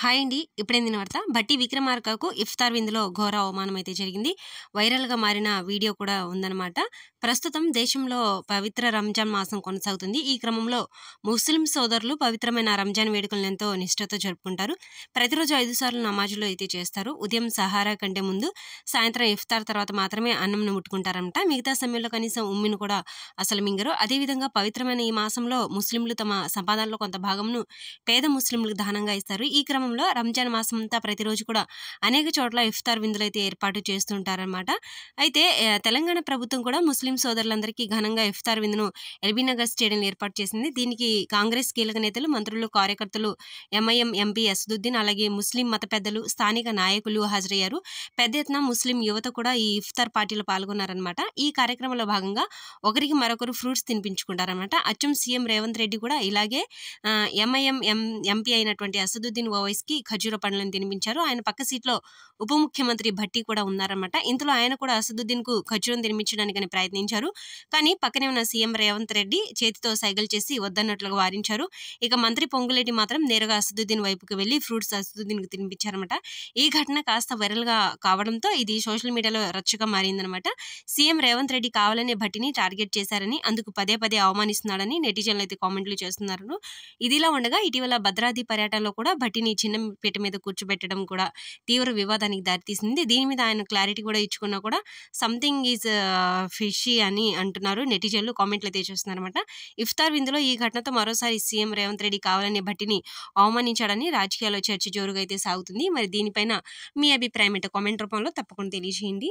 hi అండి ఇప్పుడే దీని వార్త బట్టి విక్రమార్కకు ఇఫ్తార్ విందులో ఘోర అవమానం అయితే జరిగింది వైరల్గా మారిన వీడియో కూడా ఉందన్నమాట ప్రస్తుతం దేశంలో పవిత్ర రంజాన్ మాసం కొనసాగుతుంది ఈ క్రమంలో ముస్లిం సోదరులు పవిత్రమైన రంజాన్ వేడుకలను ఎంతో నిష్ఠతో జరుపుకుంటారు ప్రతిరోజు ఐదు సార్లు నమాజులు అయితే చేస్తారు ఉదయం సహారా కంటే ముందు సాయంత్రం ఇఫ్తార్ తర్వాత మాత్రమే అన్నంను ముట్టుకుంటారంట మిగతా సమయంలో కనీసం ఉమ్మిని కూడా అసలు మింగరు అదేవిధంగా పవిత్రమైన ఈ మాసంలో ముస్లింలు తమ సంపాదనలో కొంత భాగంను పేద ముస్లింలకు దానంగా ఇస్తారు ఈ క్రమం క్రమంలో రంజాన్ మాసం అంతా ప్రతిరోజు కూడా అనేక చోట్ల ఇఫ్తార్ విందులు అయితే ఏర్పాటు చేస్తుంటారనమాట అయితే తెలంగాణ ప్రభుత్వం కూడా ముస్లిం సోదరులందరికీ ఘనంగా ఇఫ్తార్ విందును ఎల్బీ నగర్ స్టేడియంలో ఏర్పాటు చేసింది దీనికి కాంగ్రెస్ కీలక నేతలు మంత్రులు కార్యకర్తలు ఎంఐఎం ఎంపీ అసదుద్దీన్ అలాగే ముస్లిం మత పెద్దలు స్థానిక నాయకులు హాజరయ్యారు పెద్ద ఎత్తున ముస్లిం యువత కూడా ఈ ఇఫ్తార్ పార్టీలో పాల్గొన్నారనమాట ఈ కార్యక్రమంలో భాగంగా ఒకరికి మరొకరు ఫ్రూట్స్ తినిపించుకుంటారనమాట అచ్చం సీఎం రేవంత్ రెడ్డి కూడా ఇలాగే ఎంఐఎం ఎం ఎంపీ అయినటువంటి అసదుద్దీన్ ఓవైసీ ఎంప్లాయీస్ కి ఖర్జూర పండ్లను తినిపించారు ఆయన పక్క సీట్లో ఉప ముఖ్యమంత్రి భట్టి కూడా ఉన్నారన్నమాట ఇంతలో ఆయన కూడా అసదుద్దీన్ కు ఖజూరం తినిపించడానికని ప్రయత్నించారు కానీ పక్కనే ఉన్న సీఎం రేవంత్ రెడ్డి చేతితో సైగలు చేసి వద్దన్నట్లుగా వారించారు ఇక మంత్రి పొంగులేటి మాత్రం నేరుగా అసదుద్దీన్ వైపుకి వెళ్లి ఫ్రూట్స్ అసదుద్దీన్ కు తినిపించారనమాట ఈ ఘటన కాస్త వైరల్ గా కావడంతో ఇది సోషల్ మీడియాలో రచ్చగా మారిందనమాట సీఎం రేవంత్ రెడ్డి కావాలనే భట్టిని టార్గెట్ చేశారని అందుకు పదే పదే అవమానిస్తున్నాడని నెటిజన్లు అయితే కామెంట్లు చేస్తున్నారు ఇదిలా ఉండగా ఇటీవల భద్రాద్రి పర్యటనలో కూడా భట్టిని చిన్న పీట మీద కూర్చోబెట్టడం కూడా తీవ్ర వివాదానికి దారితీసింది దీని మీద ఆయన క్లారిటీ కూడా ఇచ్చుకున్నా కూడా సంథింగ్ ఈజ్ ఫిషీ అని అంటున్నారు నెటిజన్లు కామెంట్లు అయితే చేస్తున్నారు అనమాట ఇఫ్తార్ విందులో ఈ ఘటనతో మరోసారి సీఎం రేవంత్ రెడ్డి కావాలనే భట్టిని అవమానించాడని రాజకీయాల్లో చర్చ జోరుగా అయితే సాగుతుంది మరి దీనిపైన మీ అభిప్రాయం ఏంటో కామెంట్ రూపంలో తప్పకుండా తెలియజేయండి